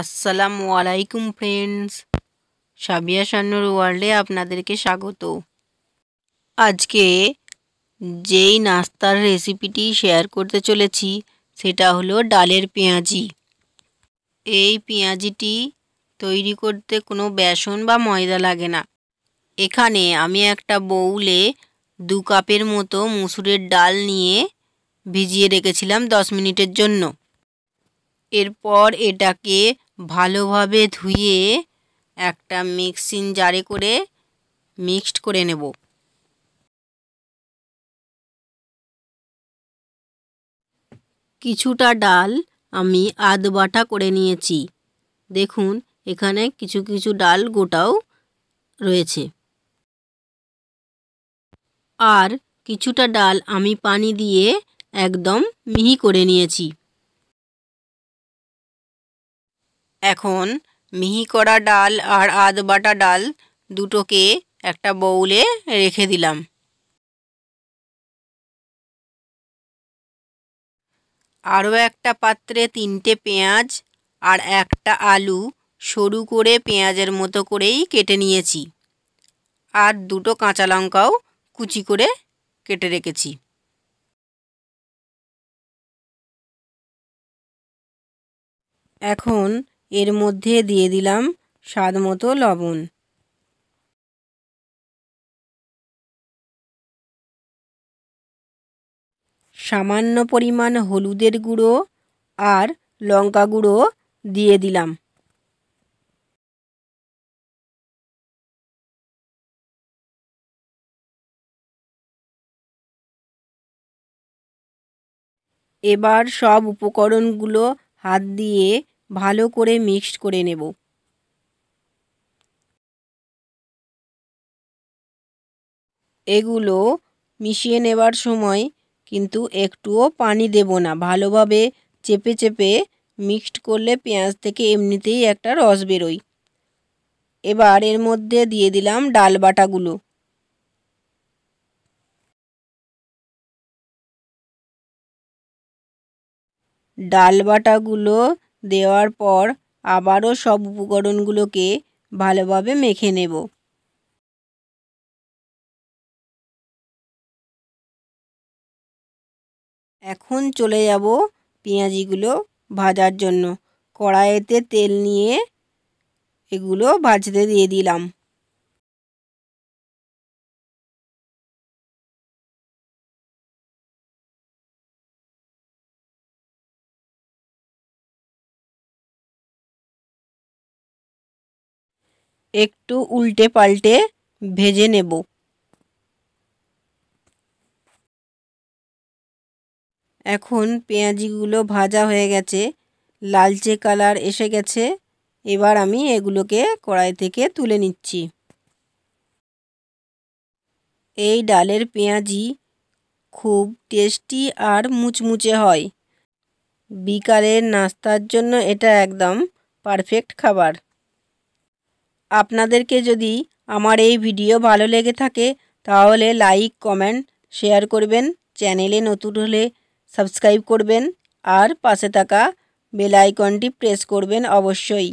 আসসালামু আলাইকুম ফ্রেন্ডস সাবিয়া সান্নর ওয়ার্ল্ডে আপনাদেরকে স্বাগত আজকে যেই নাস্তার রেসিপিটি শেয়ার করতে চলেছি সেটা হলো ডালের পেঁয়াজি এই পেঁয়াজিটি তৈরি করতে কোনো বেসন বা ময়দা লাগে না এখানে আমি একটা বউলে দু কাপের মতো মুসুরের ডাল নিয়ে ভিজিয়ে রেখেছিলাম দশ মিনিটের জন্য এরপর এটাকে ভালোভাবে ধুয়ে একটা মিক্সিং জারে করে মিক্সড করে নেব কিছুটা ডাল আমি আধ বাটা করে নিয়েছি দেখুন এখানে কিছু কিছু ডাল গোটাও রয়েছে আর কিছুটা ডাল আমি পানি দিয়ে একদম মিহি করে নিয়েছি এখন মিহি করা ডাল আর আধ বাটা ডাল দুটোকে একটা বউলে রেখে দিলাম আরও একটা পাত্রে তিনটে পেঁয়াজ আর একটা আলু সরু করে পেঁয়াজের মতো করেই কেটে নিয়েছি আর দুটো কাঁচা লঙ্কাও কুচি করে কেটে রেখেছি এখন এর মধ্যে দিয়ে দিলাম স্বাদ মতো লবণ সামান্য পরিমাণ হলুদের গুঁড়ো আর লঙ্কা গুঁড়ো দিয়ে দিলাম এবার সব উপকরণগুলো হাত দিয়ে ভালো করে মিক্সড করে নেব এগুলো মিশিয়ে নেবার সময় কিন্তু একটুও পানি দেব না ভালোভাবে চেপে চেপে মিক্সড করলে পেঁয়াজ থেকে এমনিতেই একটা রস বেরোয় এবার এর মধ্যে দিয়ে দিলাম ডাল বাটাগুলো ডাল বাটাগুলো দেওয়ার পর আবারও সব উপকরণগুলোকে ভালোভাবে মেখে নেব এখন চলে যাব পেঁয়াজিগুলো ভাজার জন্য কড়াইতে তেল নিয়ে এগুলো ভাজতে দিয়ে দিলাম একটু উল্টে পাল্টে ভেজে নেব এখন পেঁয়াজিগুলো ভাজা হয়ে গেছে লালচে কালার এসে গেছে এবার আমি এগুলোকে কড়াই থেকে তুলে নিচ্ছি এই ডালের পেঁয়াজি খুব টেস্টি আর মুচমুচে হয় বিকালের নাস্তার জন্য এটা একদম পারফেক্ট খাবার আপনাদেরকে যদি আমার এই ভিডিও ভালো লেগে থাকে তাহলে লাইক কমেন্ট শেয়ার করবেন চ্যানেলে নতুন হলে সাবস্ক্রাইব করবেন আর পাশে থাকা বেল আইকনটি প্রেস করবেন অবশ্যই